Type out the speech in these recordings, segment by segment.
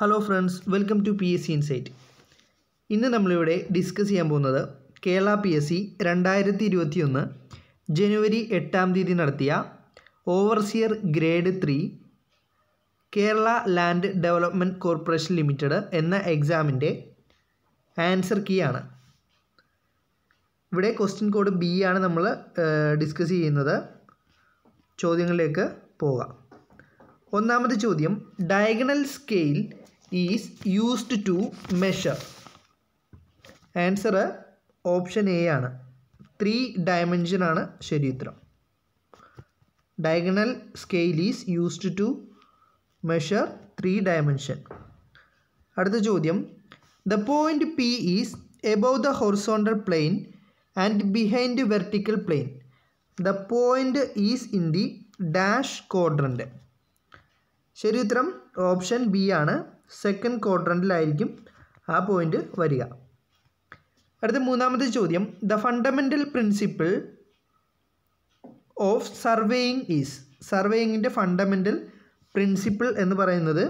Hello friends welcome to P S C insight ഇന്ന് നമ്മളിവിടെ discuss ചെയ്യാൻ പോകുന്നത് കേരള പി എസ് സി രണ്ടായിരത്തി ഇരുപത്തി ഒന്ന് ജനുവരി എട്ടാം തീയതി നടത്തിയ overseer grade three Kerala Land Development Corporation Limited എന്ന എക്സാമിൻ്റെ ആൻസർ കീ ആണ് ഇവിടെ ക്വസ്റ്റ്യൻ കോഡ് ബി ആണ് നമ്മൾ ഡിസ്കസ് ചെയ്യുന്നത് ചോദ്യങ്ങളിലേക്ക് പോകാം ഒന്നാമത്തെ ചോദ്യം diagonal scale is used to measure answer option A ആണ് ത്രീ ഡയമെൻഷൻ ആണ് ഉത്തരം diagonal scale is used to measure three dimension അടുത്ത ചോദ്യം the point P is above the horizontal plane and behind vertical plane the point is in the dash quadrant ശരി ഉത്തരം option B ആണ് second ക്വാഡ്രൻറ്റിലായിരിക്കും ആ point വരിക അടുത്ത മൂന്നാമത്തെ ചോദ്യം the fundamental principle of surveying is സർവേയിങ്ങിൻ്റെ ഫണ്ടമെൻ്റൽ പ്രിൻസിപ്പിൾ എന്ന് പറയുന്നത്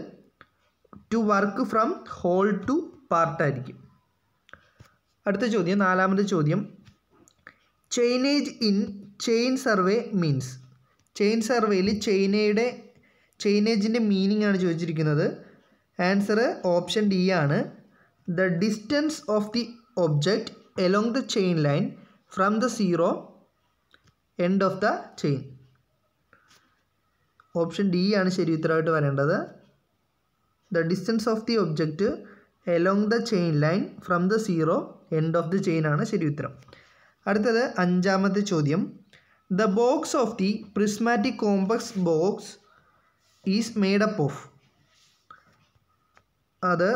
to work from whole to പാർട്ടായിരിക്കും അടുത്ത ചോദ്യം നാലാമത്തെ ചോദ്യം chainage in chain survey means chain സർവേയിൽ ചൈനയുടെ ചൈനേജിൻ്റെ മീനിങ് ആണ് ചോദിച്ചിരിക്കുന്നത് ആൻസർ ഓപ്ഷൻ ഡി ആണ് the distance of the object along the chain line from the zero end of the chain option D ആണ് ശരി ഉത്തരവായിട്ട് വരേണ്ടത് the distance of the object along the chain line from the zero end of the chain ആണ് ശരി ഉത്തരം അടുത്തത് അഞ്ചാമത്തെ ചോദ്യം the box of the prismatic complex box is made up of അത്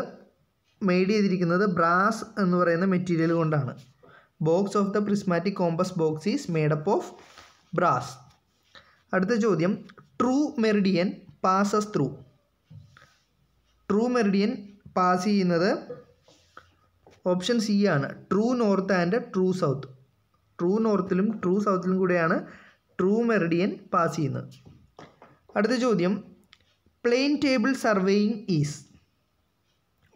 മെയ്ഡ് ചെയ്തിരിക്കുന്നത് ബ്രാസ് എന്ന് പറയുന്ന മെറ്റീരിയൽ കൊണ്ടാണ് box of the prismatic compass box is made up of brass അടുത്ത ചോദ്യം true meridian passes through true meridian pass ചെയ്യുന്നത് ഓപ്ഷൻ സി ആണ് true north and true south true നോർത്തിലും ട്രൂ സൗത്തിലും കൂടെയാണ് ട്രൂ മെറിഡിയൻ പാസ് ചെയ്യുന്നത് അടുത്ത ചോദ്യം plane table surveying is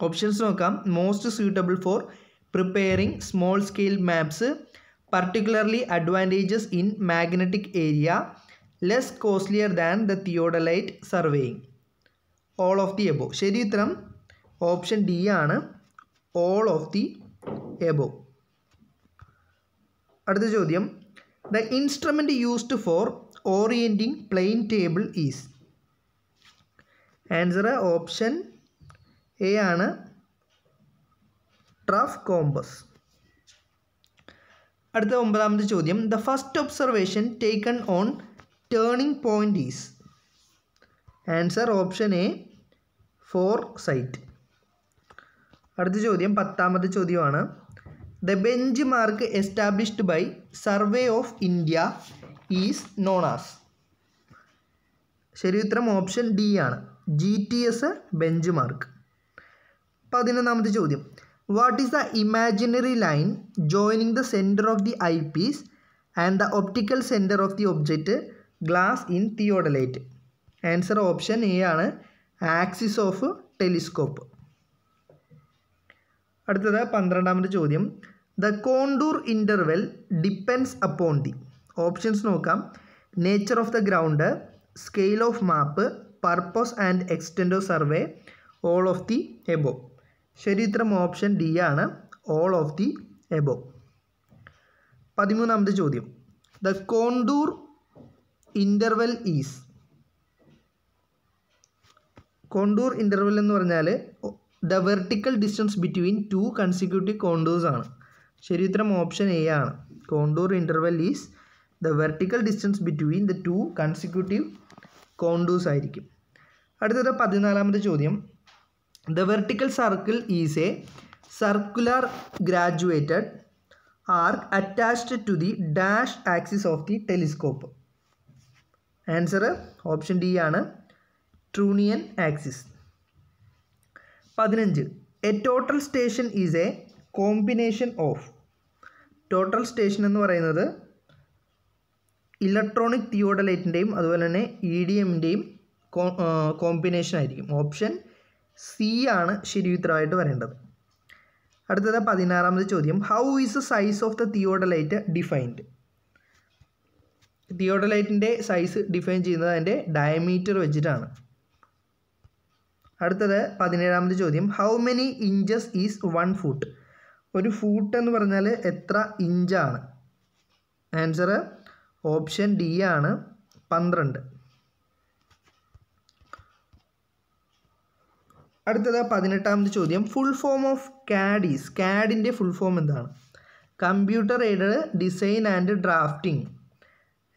options നോക്കാം most suitable for preparing small scale maps particularly advantages in magnetic area less costlier than the theodolite surveying all of the above ശരി ഉത്തരം option D ആണ് all of the above അടുത്ത ചോദ്യം the instrument used for orienting plane table is answer option A ആണ് trough compass അടുത്ത ഒമ്പതാമത്തെ ചോദ്യം the first observation taken on turning point is answer option A fore sight അടുത്ത ചോദ്യം പത്താമത്തെ ചോദ്യമാണ് the bench mark established by Survey of India is known as ശരി ഉത്തരം ഓപ്ഷൻ ഡി ആണ് G T S bench mark പതിനൊന്നാമത്തെ ചോദ്യം what is the imaginary line joining the centre of the eye piece and the optical centre of the object glass in theodolite answer option A ആണ് axis of telescope അടുത്തത് പന്ത്രണ്ടാമത്തെ ചോദ്യം the contour interval depends upon the options നോക്കാം nature of the ground scale of map purpose and extent of survey all of the above ശരി option D ആണ് all of the above പതിമൂന്നാമത്തെ ചോദ്യം the contour interval is contour interval എന്ന് പറഞ്ഞാൽ the vertical distance between two consecutive contours ആണ് ശരിയുത്തരം option A ആണ് contour interval is the vertical distance between the two consecutive contours ആയിരിക്കും അടുത്തത് പതിനാലാമത്തെ ചോദ്യം the vertical circle is a circular graduated arc attached to the dash axis of the telescope answer option D ആണ് trunnion axis പതിനഞ്ച് A total station is a combination of total station എന്ന് പറയുന്നത് electronic തിയോഡലൈറ്റിൻ്റെയും അതുപോലെ തന്നെ E D എമ്മിൻ്റെയും combination ആയിരിക്കും option C ആണ് ശരിയുത്തരമായിട്ട് വരേണ്ടത് അടുത്തത് പതിനാറാമത് ചോദ്യം how is the size of the theodolite defined തിയോഡലൈറ്റിൻ്റെ സൈസ് ഡിഫൈൻ ചെയ്യുന്നത് അതിൻ്റെ ഡയമീറ്റർ വെച്ചിട്ടാണ് അടുത്തത് പതിനേഴാമത് ചോദ്യം how many inches is one foot ഒരു ഫുട്ട് എന്ന് പറഞ്ഞാൽ എത്ര ഇഞ്ചാണ് ആൻസർ ഓപ്ഷൻ ഡി ആണ് പന്ത്രണ്ട് അടുത്തത് പതിനെട്ടാമത്തെ ചോദ്യം ഫുൾ ഫോം ഓഫ് കാഡീസ് കാഡിൻ്റെ ഫുൾ ഫോം എന്താണ് computer aided design and drafting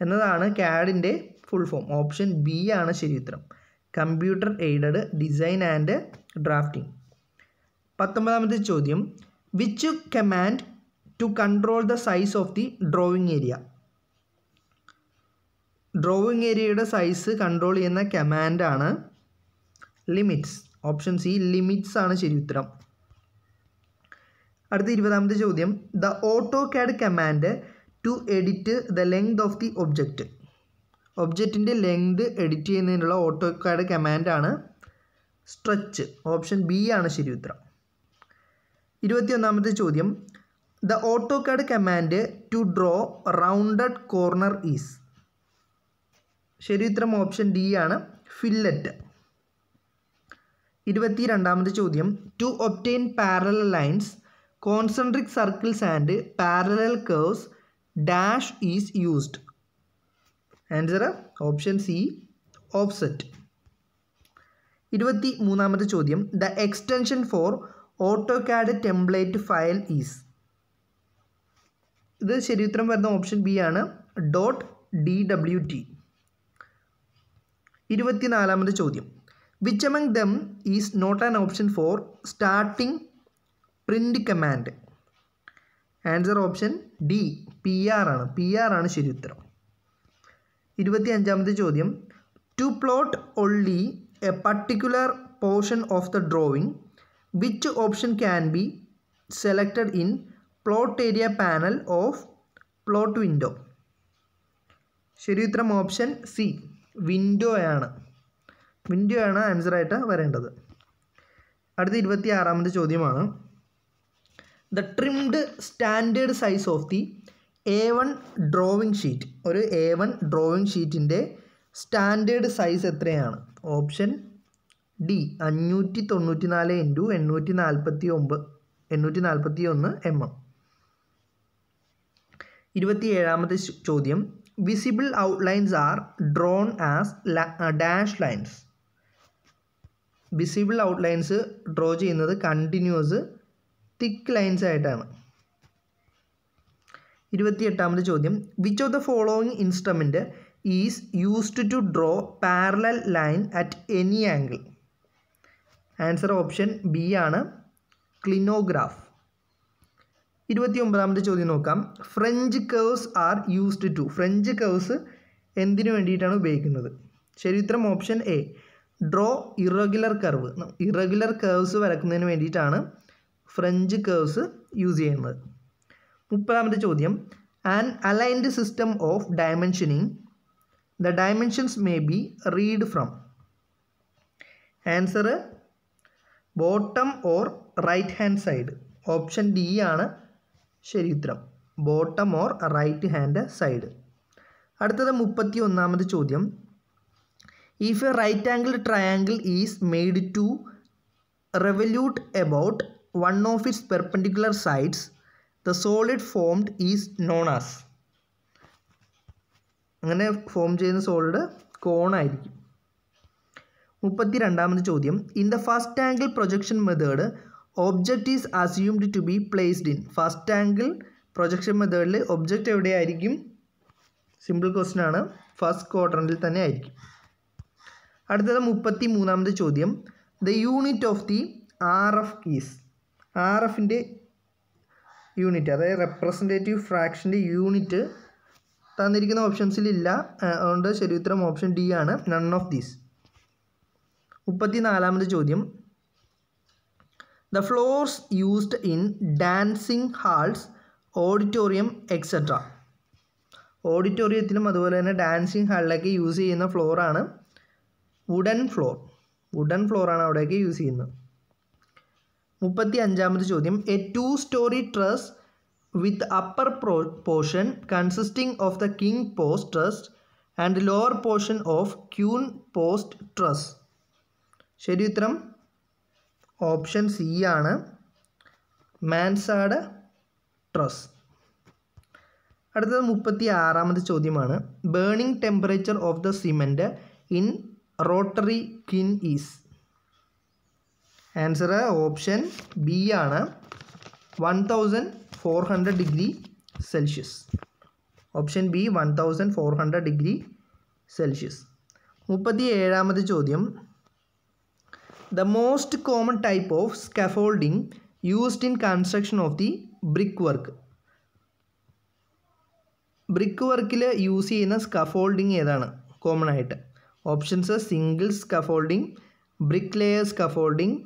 എന്നതാണ് കാഡിൻ്റെ ഫുൾ ഫോം ഓപ്ഷൻ ബി ആണ് ശരി ഉത്തരം computer aided design and drafting പത്തൊമ്പതാമത്തെ ചോദ്യം which command to control the size of the drawing area drawing ഏരിയയുടെ സൈസ് കൺട്രോൾ ചെയ്യുന്ന കമാൻഡാണ് ലിമിറ്റ്സ് ഓപ്ഷൻ സി ലിമിറ്റ്സ് ആണ് ശരി ഉത്തരം അടുത്ത ഇരുപതാമത്തെ ചോദ്യം the AutoCAD command to edit the length of the object ഒബ്ജക്റ്റിൻ്റെ ലെങ്ത് എഡിറ്റ് ചെയ്യുന്നതിനുള്ള ഓട്ടോ കാഡ് കമാൻഡാണ് സ്ട്രെച്ച് ഓപ്ഷൻ ബി ആണ് ശരി ഉത്തരം ഇരുപത്തിയൊന്നാമത്തെ ചോദ്യം the AutoCAD command to draw rounded corner is ശരി ഉത്തരം ഓപ്ഷൻ ഡി ആണ് ഫില്ലറ്റ് ഇരുപത്തി രണ്ടാമത്തെ ചോദ്യം to obtain parallel lines concentric circles and parallel curves dash is used answer option C offset ഇരുപത്തി മൂന്നാമത്തെ ചോദ്യം the extension for AutoCAD template file is ഇത് ശരി ഉത്തരം വരുന്ന ഓപ്ഷൻ ബി ആണ് ഡോട്ട് ഡി ഡബ്ല്യു ടി ഇരുപത്തിനാലാമത് ചോദ്യം which among dum is not an option for starting print command answer option D P R ആണ് പി ആർ ആണ് ശരി ഉത്തരം ഇരുപത്തി അഞ്ചാമത്തെ ചോദ്യം to plot only a particular portion of the drawing which option can be selected in plot area panel of plot window ശരി ഉത്തരം option C window ആണ് മിൻഡ്യു ആൻസറായിട്ട് വരേണ്ടത് അടുത്ത ഇരുപത്തി ആറാമത്തെ ചോദ്യമാണ് the trimmed standard size of the A one drawing sheet ഒരു A one drawing ഷീറ്റിൻ്റെ സ്റ്റാൻഡേർഡ് സൈസ് എത്രയാണ് ഓപ്ഷൻ ഡി അഞ്ഞൂറ്റി തൊണ്ണൂറ്റി നാല് ഇൻറ്റു എണ്ണൂറ്റി നാൽപ്പത്തി ഒമ്പത് എണ്ണൂറ്റി നാൽപ്പത്തി ഒന്ന് എം എം ഇരുപത്തി ഏഴാമത്തെ ചോദ്യം visible outlines are drawn as dash lines visible outlines draw ചെയ്യുന്നത് കണ്ടിന്യൂസ് തിക്ക് ലൈൻസ് ആയിട്ടാണ് ഇരുപത്തിയെട്ടാമത് ചോദ്യം which of the following instrument is used to draw parallel line at any angle answer option B ആണ് ക്ലിനോഗ്രാഫ് ഇരുപത്തിയൊമ്പതാമത്തെ ചോദ്യം നോക്കാം French curves are used to French curves എന്തിനു വേണ്ടിയിട്ടാണ് ഉപയോഗിക്കുന്നത് ശരി ഉത്തരം option A draw irregular curve irregular curves വരക്കുന്നതിന് വേണ്ടിയിട്ടാണ് ഫ്രഞ്ച് കേർവ്സ് യൂസ് ചെയ്യുന്നത് മുപ്പതാമത്തെ ചോദ്യം an aligned system of dimensioning the dimensions may be read from answer bottom or right hand side option D ആണ് ശരി ഉത്തരം bottom or right hand side അടുത്തത് മുപ്പത്തി ഒന്നാമത് ചോദ്യം if a right angled triangle is made to revolute about one of its perpendicular sides the solid formed is known as അങ്ങനെ form ചെയ്യുന്ന solid കോണായിരിക്കും മുപ്പത്തി രണ്ടാമത് ചോദ്യം in the first angle projection method object is assumed to be placed in first angle projection മെത്തേഡിൽ object എവിടെയായിരിക്കും simple question ആണ് first ക്വാർട്ടറിൽ തന്നെ ആയിരിക്കും അടുത്തത് മുപ്പത്തി മൂന്നാമത്തെ ചോദ്യം the unit of the R F is R എഫിൻ്റെ യൂണിറ്റ് അതായത് റെപ്രസെൻറ്റേറ്റീവ് ഫ്രാക്ഷൻ്റെ യൂണിറ്റ് തന്നിരിക്കുന്ന ഓപ്ഷൻസിൽ ഇല്ല അതുകൊണ്ട് ശരി ഉത്തരം ഓപ്ഷൻ ഡി ആണ് നൺ ഓഫ് ദീസ് മുപ്പത്തി നാലാമത് ചോദ്യം the floors used in dancing halls auditorium etcetera ഓഡിറ്റോറിയത്തിലും അതുപോലെ തന്നെ ഡാൻസിങ് ഹാളിലൊക്കെ യൂസ് ചെയ്യുന്ന ഫ്ലോറാണ് വുഡൻ ഫ്ലോർ വുഡൻ ഫ്ലോറാണ് അവിടെയൊക്കെ യൂസ് ചെയ്യുന്നത് മുപ്പത്തി അഞ്ചാമത് ചോദ്യം a two storey truss with upper pro portion consisting of the king post truss and lower portion of queen post truss ശരി ഉത്തരം ഓപ്ഷൻ സി ആണ് മാൻസാഡ് ട്രസ് അടുത്തത് മുപ്പത്തി ആറാമത് ചോദ്യമാണ് burning temperature of the cement in rotary kiln is answer option B ആണ് one thousand four hundred degree Celsius option B one thousand four hundred degree Celsius മുപ്പത്തി ഏഴാമത് ചോദ്യം the most common type of scaffolding used in construction of the brick work brick വർക്കിൽ use ചെയ്യുന്ന scaffolding ഏതാണ് common ആയിട്ട് options single scaffolding brick layer scaffolding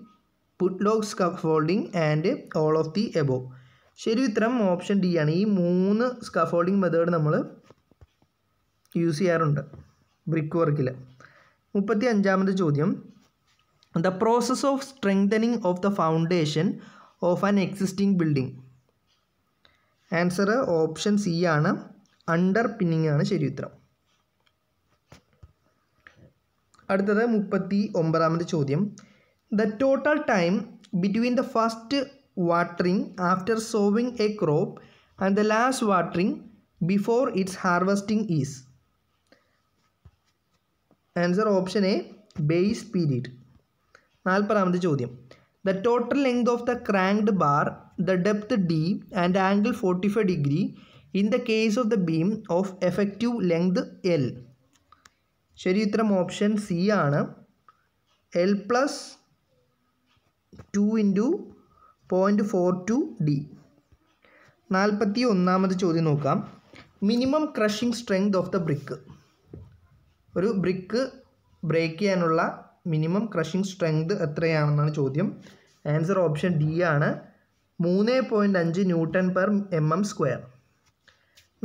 putlog scaffolding and all of the above ശരി ഉത്തരം option D ആണ് ഈ മൂന്ന് scaffolding method നമ്മൾ യൂസ് ചെയ്യാറുണ്ട് ബ്രിക്ക് വർക്കിൽ മുപ്പത്തി അഞ്ചാമത്തെ ചോദ്യം the process of strengthening of the foundation of an existing building answer option C ആണ് അണ്ടർ പിന്നിങ് ആണ് ശരി ഉത്തരം അടുത്തത് മുപ്പത്തി ഒമ്പതാമത്തെ ചോദ്യം the total time between the first watering after sowing a crop and the last watering before its harvesting is answer option A base period നാൽപ്പതാമത്തെ ചോദ്യം the total length of the cranked bar the depth D and angle forty five degree in the case of the beam of effective length L ശരി ഉത്തരം option C ആണ് L plus two into point four two D നാൽപ്പത്തി ഒന്നാമത് ചോദ്യം നോക്കാം minimum crushing strength of the brick ഒരു brick break ചെയ്യാനുള്ള minimum crushing strength എത്രയാണെന്നാണ് ചോദ്യം ആൻസർ ഓപ്ഷൻ ഡി ആണ് മൂന്ന് പോയിൻ്റ് അഞ്ച് newton per M M square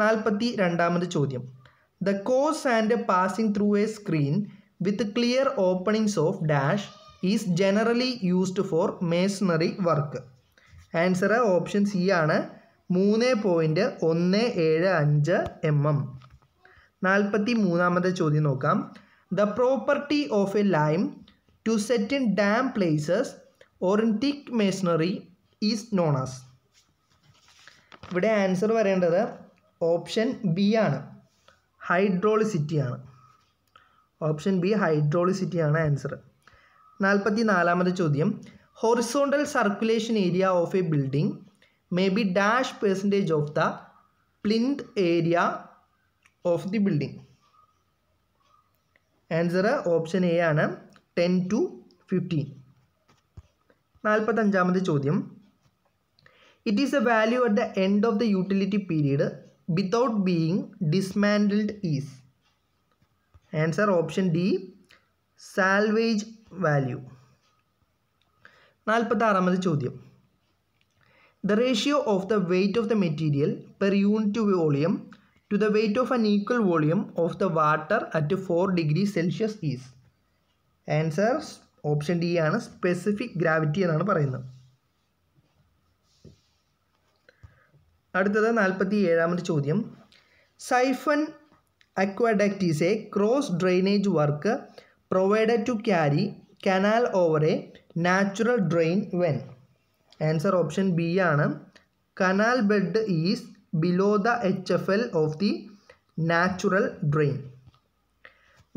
നാൽപ്പത്തി രണ്ടാമത് ചോദ്യം the cause and passing through a screen with clear openings of dash is generally used for masonry work answer option C ആണ് മൂന്ന് പോയിൻറ്റ് ഒന്ന് ഏഴ് അഞ്ച് എം എം നാൽപ്പത്തി മൂന്നാമത്തെ ചോദ്യം നോക്കാം the property of a lime to set in damp places or in thick masonry is known as ഇവിടെ ആൻസർ വരേണ്ടത് ഓപ്ഷൻ ബി ആണ് ഹൈഡ്രോളിസിറ്റിയാണ് ഓപ്ഷൻ ബി ഹൈഡ്രോളിസിറ്റിയാണ് ആൻസർ നാൽപ്പത്തി നാലാമത് ചോദ്യം horizontal circulation area of a building may be dash percentage of the plinth area of the building answer option A ആണ് ten to fifteen നാൽപ്പത്തഞ്ചാമത് ചോദ്യം it is a value at the end of the utility period without being dismantled is answer option D salvage value നാൽപ്പത്താറാമത് ചോദ്യം the ratio of the weight of the material per unit volume to the weight of an equal volume of the water at four degree Celsius is answer option D ആണ് specific gravity എന്നാണ് പറയുന്നത് അടുത്തത് നാൽപ്പത്തി ഏഴാമത് ചോദ്യം siphon aqueduct is a cross drainage work provided to carry canal over a natural drain when answer option B ആണ് canal bed is below the H F L of the natural drain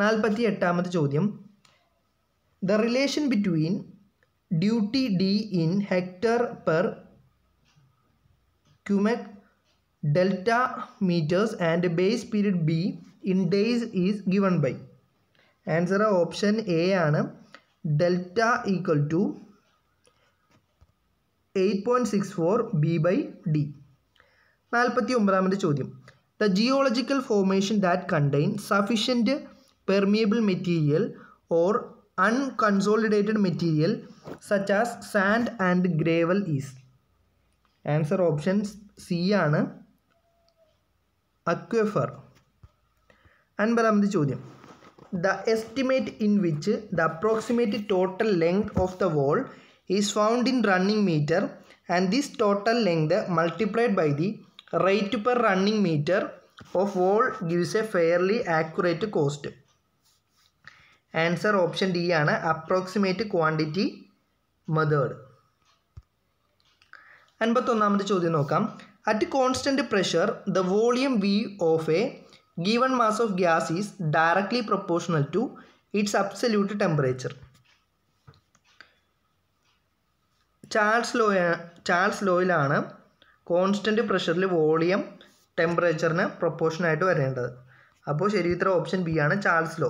നാൽപ്പത്തി എട്ടാമത് ചോദ്യം the relation between duty D in hectare per cubic delta meters and base period B in days is given by answer option A ആണ് delta equal to eight point six four നാൽപ്പത്തി ഒമ്പതാമത്തെ ചോദ്യം the geological formation that contain sufficient permeable material or unconsolidated material such as sand and gravel is answer option C ആണ് aquifer അൻപതാമത് ചോദ്യം the estimate in which the approximate total length of the wall is found in running metre and this total length multiplied by the rate per running metre of wall gives a fairly accurate cost answer option D ആണ് approximate quantity method അൻപത്തൊന്നാമത്തെ ചോദ്യം നോക്കാം at constant pressure the volume V of a given mass of gas is directly proportional to its absolute temperature Charles ലോയ Charles ലോയിലാണ് constant പ്രഷറിൽ volume ടെമ്പറേച്ചറിന് പ്രൊപ്പോർഷനായിട്ട് വരേണ്ടത് അപ്പോൾ ശരി ഇത്ര ഓപ്ഷൻ ബി ആണ് ചാൾസ് ലോ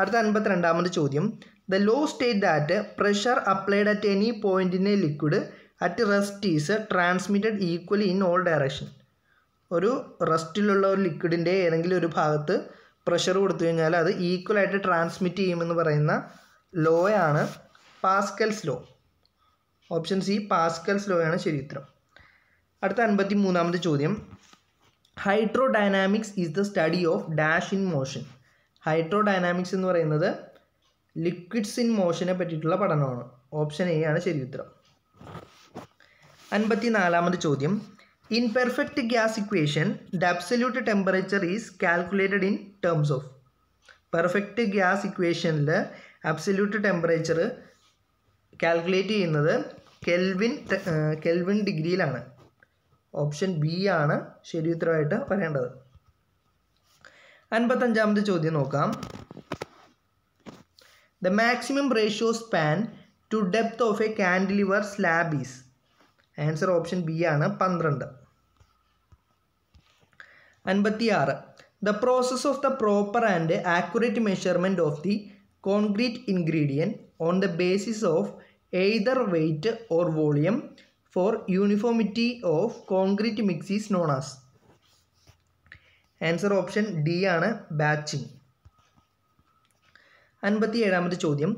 അടുത്ത അൻപത്തി രണ്ടാമത് ചോദ്യം the law state that pressure applied at any point liquid at rest is transmitted equally in all direction ഒരു റെസ്റ്റിലുള്ള ഒരു ലിക്വിഡിൻ്റെ ഏതെങ്കിലും ഒരു ഭാഗത്ത് പ്രഷർ കൊടുത്തു കഴിഞ്ഞാൽ അത് ഈക്വലായിട്ട് ട്രാൻസ്മിറ്റ് ചെയ്യുമെന്ന് പറയുന്ന ലോയാണ് Pascal's law option C Pascal's ലോയാണ് ശരി ഉത്തരം അടുത്ത അൻപത്തി മൂന്നാമത്തെ ചോദ്യം hydrodynamics is the study of dash in motion hydrodynamics എന്ന് പറയുന്നത് ലിക്വിഡ്സ് ഇൻ മോഷനെ പറ്റിയിട്ടുള്ള പഠനമാണ് ഓപ്ഷൻ എ ആണ് ശരി ഉത്തരം അൻപത്തിനാലാമത് ചോദ്യം in perfect gas equation the absolute temperature is calculated in terms of perfect gas ഇക്വേഷനിൽ അബ്സല്യൂട്ട് ടെമ്പറേച്ചർ കാൽക്കുലേറ്റ് ചെയ്യുന്നത് കെൽവിൻ കെൽവിൻ ഡിഗ്രിയിലാണ് ഓപ്ഷൻ ബി ആണ് ശരി ഉത്തരമായിട്ട് പറയേണ്ടത് അൻപത്തഞ്ചാമത് ചോദ്യം നോക്കാം the maximum ratio span to depth of a cantilever slab is answer option B ആണ് പന്ത്രണ്ട് അൻപത്തിയാറ് the process of the proper and accurate measurement of the concrete ingredient on the basis of either weight or volume for uniformity of concrete mixes known as answer option D ആണ് batching അൻപത്തി ഏഴാമത്തെ ചോദ്യം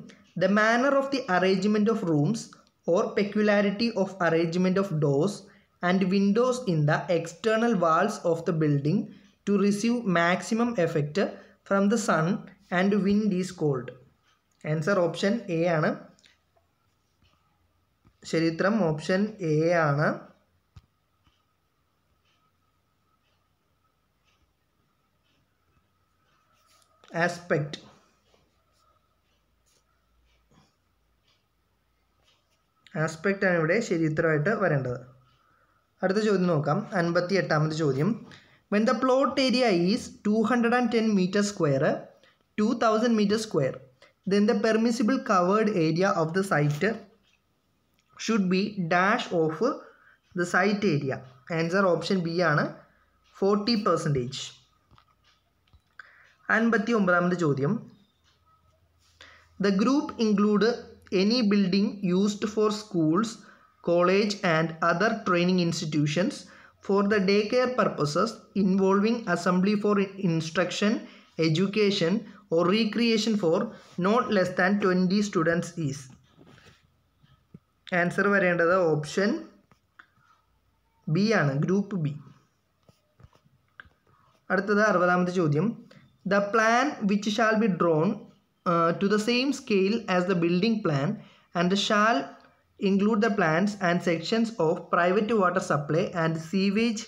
the manner of the arrangement of rooms or peculiarity of arrangement of doors and windows in the external walls of the building to receive maximum effect from the sun and wind is called answer option A ആണ് ചരിത്രം option A ആണ് aspect aspect ആണ് ഇവിടെ ശരി ഉത്തരമായിട്ട് വരേണ്ടത് അടുത്ത ചോദ്യം നോക്കാം അൻപത്തി എട്ടാമത്തെ ചോദ്യം when the plot area is two hundred and ten metre square to thousand metre square then the permissible covered area of the site should be dash of the site area answer option B ആണ് forty percentage അൻപത്തി ഒമ്പതാമത് ചോദ്യം the group include any building used for schools, college and other training institutions for the daycare purposes involving assembly for instruction, education or recreation for not less than 20 students is. Answer വരേണ്ടത് option B ആണ് group B അടുത്തത് അറുപതാമത്തെ ചോദ്യം the plan which shall be drawn to the same scale as the building plan and shall include the plans and sections of private water supply and sewage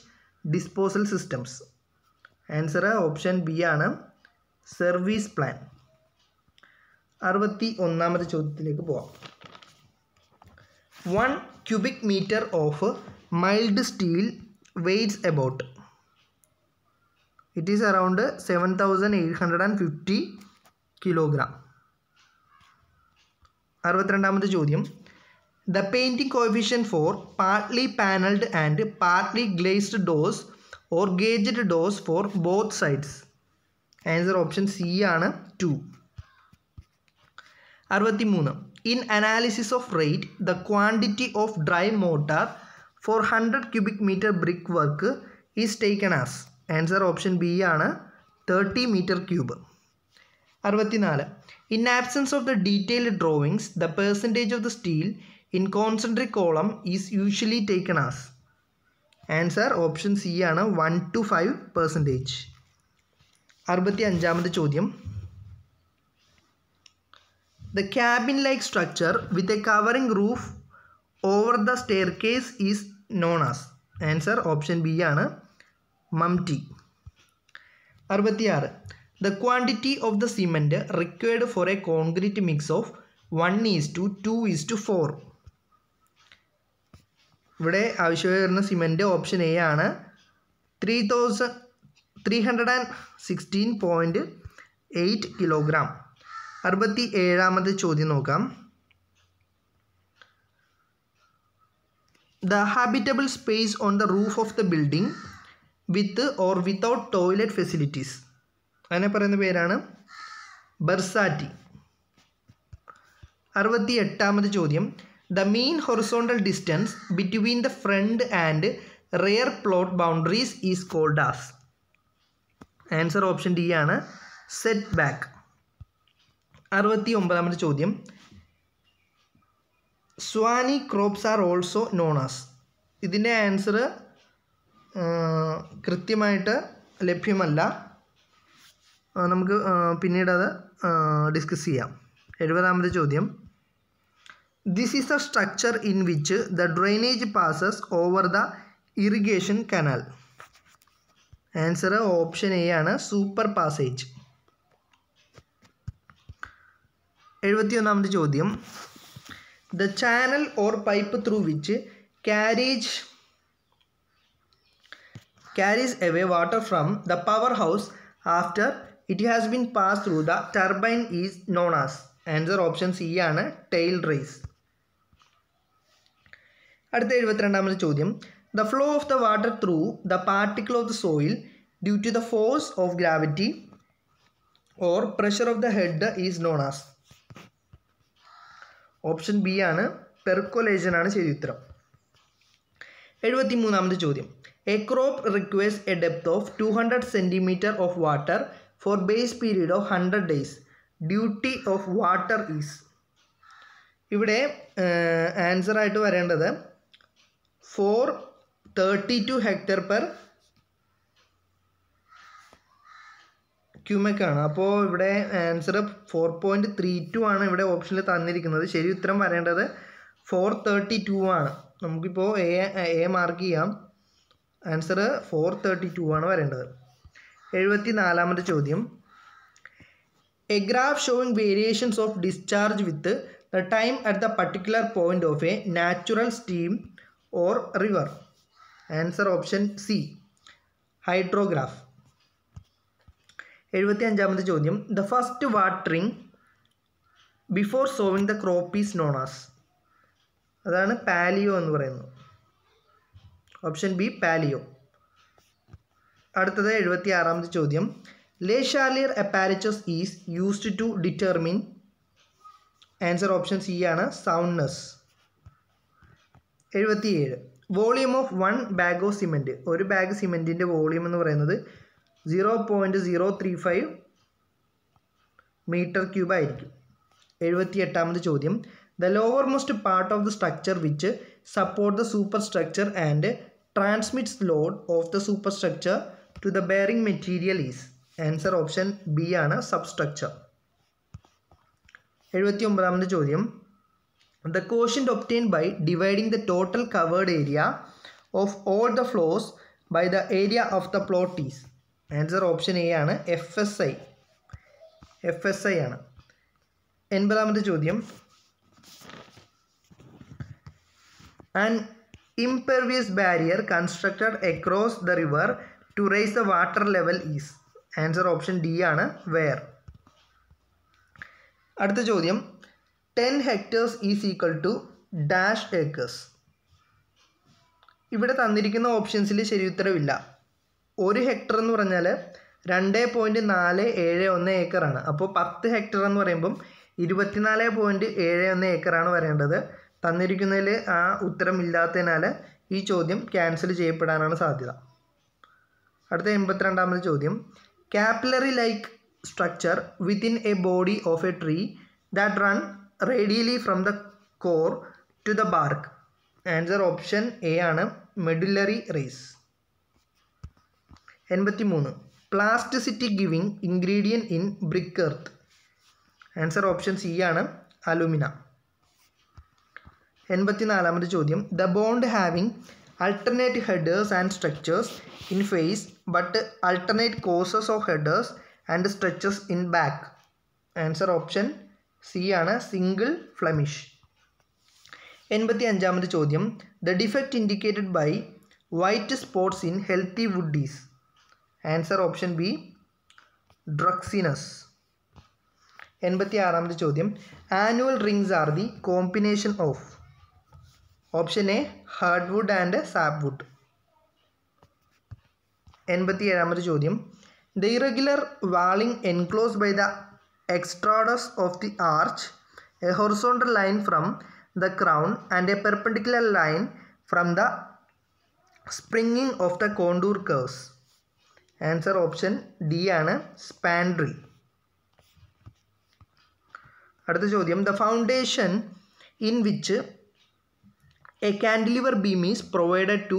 disposal systems. Answer option B ആണ് service plan അറുപത്തി ഒന്നാമത്തെ ചോദ്യത്തിലേക്ക് പോവാം one cubic metre of mild steel weights about it is around seven thousand eight hundred and fifty kilogram അറുപത്തിരണ്ടാമത്തെ ചോദ്യം the painting coefficient for partly panelled and partly glazed doors or gauged doors for both sides answer option C ആണ് two അറുപത്തി മൂന്ന് in analysis of rate the quantity of dry mortar for hundred cubic metre brick work is taken as answer option B ആണ് thirty metre cube അറുപത്തിനാല് in absence of the detailed drawings the percentage of the steel in concentric column is usually taken as answer option C ആണ് one two five percentage അറുപത്തി അഞ്ചാമത്തെ ചോദ്യം the cabin like structure with a covering roof over the staircase is known as answer option B ആണ് mumty അറുപത്തിയാറ് the quantity of the cement required for a concrete mix of one is to two is to four ഇവിടെ ആവശ്യമായി വരുന്ന cement option A ആണ് three thousand three hundred and sixteen point eight kilogram അറുപത്തി ഏഴാമത്തെ ചോദ്യം നോക്കാം the habitable space on the roof of the building with or without toilet facilities അങ്ങനെ പറയുന്ന പേരാണ് ബർസാറ്റി അറുപത്തി എട്ടാമത് ചോദ്യം the mean horizontal distance between the front and rear plot boundaries is called as answer option D ആണ് setback അറുപത്തി ഒമ്പതാമത്തെ ചോദ്യം സ്വാനി crops are also known as ഇതിൻ്റെ ആൻസർ കൃത്യമായിട്ട് ലഭ്യമല്ല നമുക്ക് പിന്നീട് അത് ഡിസ്കസ് ചെയ്യാം എഴുപതാമത് ചോദ്യം this is a structure in which the drainage passes over the irrigation canal answer option A ആണ് സൂപ്പർ പാസേജ് എഴുപത്തിയൊന്നാമത് ചോദ്യം the channel or pipe through which carriage carries away water from the power house after it has been pass through the turbine is known as answer option C ആണ് tail raise അടുത്ത എഴുപത്തിരണ്ടാമത്തെ ചോദ്യം the flow of the water through the particle of the soil due to the force of gravity or pressure of the head is known as option B ആണ് percolation ആണ് ശരി ഉത്തരം എഴുപത്തി മൂന്നാമത്തെ ചോദ്യം a crop request a depth of two hundred centimetre of water for base period of 100 days duty of water is ഇവിടെ answer ആയിട്ട് വരേണ്ടത് four thirty two hectare per ക്യൂമെക്കാണ് അപ്പോൾ ഇവിടെ answer four point three two ആണ് ഇവിടെ ഓപ്ഷനിൽ തന്നിരിക്കുന്നത് ശരി ഉത്തരം വരേണ്ടത് ഫോർ തേർട്ടി ടു ആണ് നമുക്കിപ്പോൾ എ എ മാർക്ക് ചെയ്യാം ആൻസർ ഫോർ തേർട്ടി ടു ആണ് വരേണ്ടത് എഴുപത്തി നാലാമത്തെ ചോദ്യം a graph showing variations of discharge with the time at the particular point of a natural steam or river answer option C hydrograph എഴുപത്തി അഞ്ചാമത്തെ ചോദ്യം the first watering before sowing the crop is known as അതാണ് പാലിയോ എന്ന് പറയുന്നത് option B paleo അടുത്തത് എഴുപത്തി ആറാമത് ചോദ്യം Le Chatelier apparatus is used to determine answer option C ആണ് സൗണ്ട്നെസ് എഴുപത്തിയേഴ് volume of one bag of cement ഒരു ബാഗ് സിമെൻറ്റിൻ്റെ വോളിയം എന്ന് പറയുന്നത് zero point zero three five metre cube ആയിരിക്കും എഴുപത്തി എട്ടാമത് ചോദ്യം the lower most part of the structure which support the super structure and transmits load of the super structure to the bearing material is answer option B ആണ് substructure എഴുപത്തി ഒമ്പതാമത്തെ ചോദ്യം the quotient obtain by dividing the total covered area of all the floors by the area of the plot is answer option A ആണ് F S I F S I ആണ് എൺപതാമത്തെ ചോദ്യം an impervious barrier constructed across the river to raise the water level is answer option D ആണ് weir അടുത്ത ചോദ്യം ten hectares is equal to dash acres ഇവിടെ തന്നിരിക്കുന്ന ഓപ്ഷൻസിൽ ശരിയുത്തരവില്ല ഒരു ഹെക്ടർ എന്ന് പറഞ്ഞാൽ രണ്ട് പോയിൻറ്റ് നാല് ഏഴ് ഒന്ന് ഏക്കറാണ് അപ്പോൾ പത്ത് ഹെക്ടർ എന്ന് പറയുമ്പം ഇരുപത്തിനാല് പോയിൻറ്റ് ഏഴ് ഒന്ന് ഏക്കറാണ് വരേണ്ടത് തന്നിരിക്കുന്നതിൽ ആ ഉത്തരം ഇല്ലാത്തതിനാൽ ഈ ചോദ്യം ക്യാൻസൽ ചെയ്യപ്പെടാനാണ് സാധ്യത അടുത്ത എൺപത്തിരണ്ടാമത് ചോദ്യം capillary like structure within a body of a tree that run radially from the core to the bark answer option A ആണ് മെഡുലറി റേസ് എൺപത്തി മൂന്ന് plasticity giving ingredient in brick earth answer option C ആണ് alumina എൺപത്തിനാലാമത് ചോദ്യം the bond having alternate headers and structures in face but alternate courses of headers and structures in back. Answer option C ആണ് single Flemish എൺപത്തി അഞ്ചാമത് ചോദ്യം the defect indicated by white spots in healthy woods answer option B druxiness എൺപത്തി ആറാമത് ചോദ്യം annual rings are the combination of option A hard wood and sapwood എൺപത്തി ഏഴാമത്തെ ചോദ്യം the irregular walling enclose by the extrados of the arch a horizontal line from the crown and a perpendicular line from the springing of the contour curse answer option D ആണ് spandrel അടുത്ത ചോദ്യം the foundation in which a cantilever beam is provided to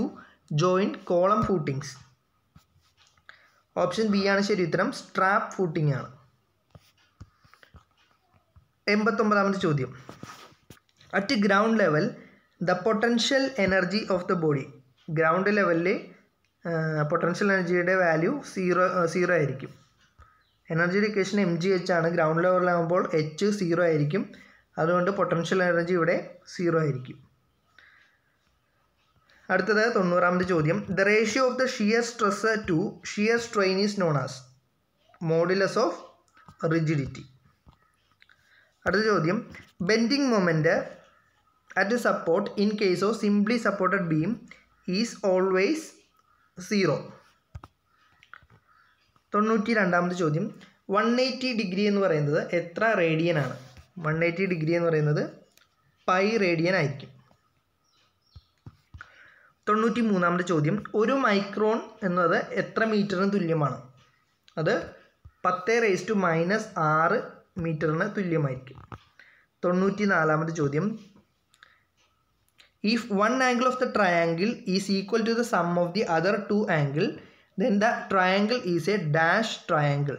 join column footings option B ആണ് ശരി ഉത്തരം strap footing ആണ് എൺപത്തൊമ്പതാമത്തെ ചോദ്യം at ground level the potential energy of the body ground ലെവലിൽ പൊട്ടൻഷ്യൽ എനർജിയുടെ വാല്യൂ സീറോ സീറോ ആയിരിക്കും energy equation M G H ആണ് ഗ്രൗണ്ട് ലെവലിലാകുമ്പോൾ എച്ച് സീറോ ആയിരിക്കും അതുകൊണ്ട് പൊട്ടൻഷ്യൽ എനർജി ഇവിടെ സീറോ ആയിരിക്കും അടുത്തത് തൊണ്ണൂറാമത് ചോദ്യം the ratio of the shear stress to shear strain is known as modulus of rigidity അടുത്ത ചോദ്യം bending moment at support in case of simply supported beam is always zero തൊണ്ണൂറ്റി രണ്ടാമത്തെ ചോദ്യം വൺ എയ്റ്റി ഡിഗ്രി എന്ന് പറയുന്നത് എത്ര radian ആണ് one eighty degree എന്ന് പറയുന്നത് പൈ റേഡിയൻ ആയിരിക്കും തൊണ്ണൂറ്റി മൂന്നാമത്തെ ചോദ്യം ഒരു മൈക്രോൺ എന്നത് എത്ര മീറ്ററിന് തുല്യമാണ് അത് പത്ത് റേസ് ടു മൈനസ് ആറ് മീറ്ററിന് തുല്യമായിരിക്കും തൊണ്ണൂറ്റി നാലാമത്തെ ചോദ്യം if one angle of the triangle is equal to the sum of the other two angle then the triangle is a dash triangle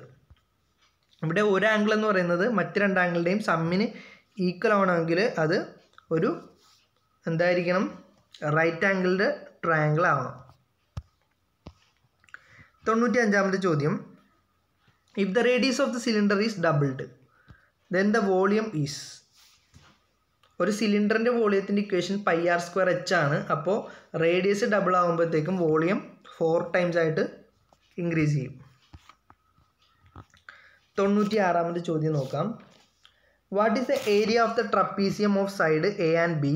ഇവിടെ ഒരു ആംഗിൾ എന്ന് പറയുന്നത് മറ്റ് രണ്ട് ആംഗിളുടെയും സമ്മിന് ഈക്വൽ ആവണമെങ്കിൽ അത് ഒരു എന്തായിരിക്കണം റൈറ്റ് ആംഗിൾഡ് ട്രയാങ്കിൾ ആവണം തൊണ്ണൂറ്റി അഞ്ചാമത്തെ ചോദ്യം if the radius of the cylinder is doubled then the volume is ഒരു സിലിണ്ടറിൻ്റെ വോളിയത്തിൻ്റെ equation pi R square H ആണ് അപ്പോൾ റേഡിയസ് ഡബിൾ ആകുമ്പോഴത്തേക്കും വോളിയം ഫോർ ടൈംസ് ആയിട്ട് ഇൻക്രീസ് ചെയ്യും തൊണ്ണൂറ്റി ആറാമത്തെ ചോദ്യം നോക്കാം what is the area of the trapezium of side A and B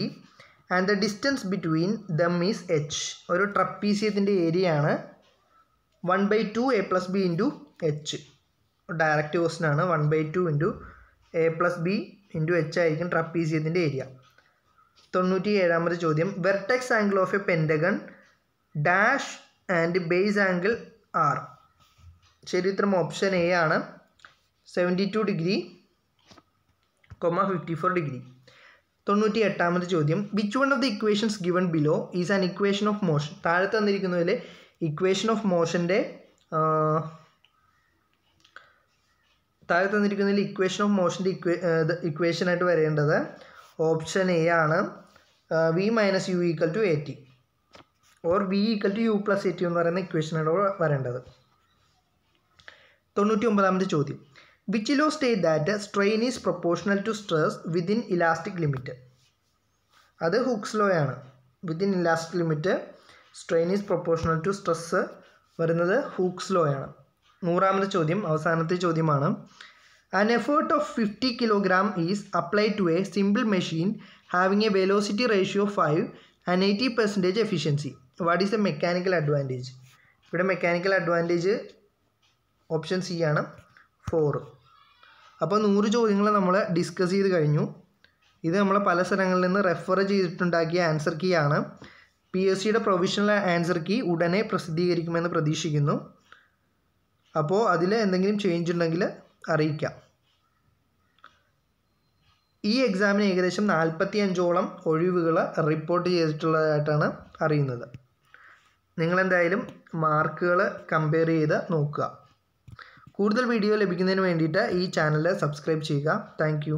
and the distance between them is H ഒരു ട്രപ്പീസിയത്തിൻ്റെ ഏരിയ ആണ് one by two A plus B into H direct question ആണ് one by two into A plus B into H ആയിരിക്കും ട്രപ്പീസിയത്തിൻ്റെ area തൊണ്ണൂറ്റി ഏഴാമത് ചോദ്യം vertex angle of a pentagon dash and base angle are ശരി option A ആണ് seventy two degree comma fifty four degree തൊണ്ണൂറ്റി എട്ടാമത് ചോദ്യം which one of the equations given below is an equation of motion താഴെ തന്നിരിക്കുന്നതിൽ equation of മോഷൻ്റെ താഴെ തന്നിരിക്കുന്നതിൽ equation of മോഷൻ്റെ ഇക്വേ ആയിട്ട് വരേണ്ടത് ഓപ്ഷൻ എ ആണ് V minus U equal to A T or V equal to U plus A T എന്ന് പറയുന്ന ഇക്വേഷനാണ് വരേണ്ടത് തൊണ്ണൂറ്റി ഒമ്പതാമത് ചോദ്യം which law state that strain is proportional to stress within elastic limit അത് ഹുക്സ് ലോ ആണ് within elastic limit strain is proportional to stress വരുന്നത് ഹൂക്സ് ലോ ആണ് നൂറാമത് ചോദ്യം അവസാനത്തെ ചോദ്യമാണ് an effort of fifty kilogram is apply to a simple machine having a velocity ratio five and eighty percentage efficiency what is a mechanical advantage ഇവിടെ mechanical advantage option C ആണ് four അപ്പോൾ നൂറ് ചോദ്യങ്ങൾ നമ്മൾ ഡിസ്കസ് ചെയ്ത് കഴിഞ്ഞു ഇത് നമ്മൾ പല സ്ഥലങ്ങളിൽ നിന്ന് റെഫർ ചെയ്തിട്ടുണ്ടാക്കിയ ആൻസർ കീ ആണ് പി എസ് സിയുടെ പ്രൊവിഷണൽ ആൻസർ കീ ഉടനെ പ്രസിദ്ധീകരിക്കുമെന്ന് പ്രതീക്ഷിക്കുന്നു അപ്പോൾ അതിൽ എന്തെങ്കിലും ചേഞ്ച് ഉണ്ടെങ്കിൽ അറിയിക്കാം ഈ എക്സാമിന് ഏകദേശം നാൽപ്പത്തി അഞ്ചോളം ഒഴിവുകൾ റിപ്പോർട്ട് ചെയ്തിട്ടുള്ളതായിട്ടാണ് അറിയുന്നത് നിങ്ങളെന്തായാലും മാർക്കുകൾ കമ്പയർ ചെയ്ത് നോക്കുക കൂടുതൽ വീഡിയോ ലഭിക്കുന്നതിന് വേണ്ടിയിട്ട് ഈ ചാനൽ സബ്സ്ക്രൈബ് ചെയ്യുക താങ്ക്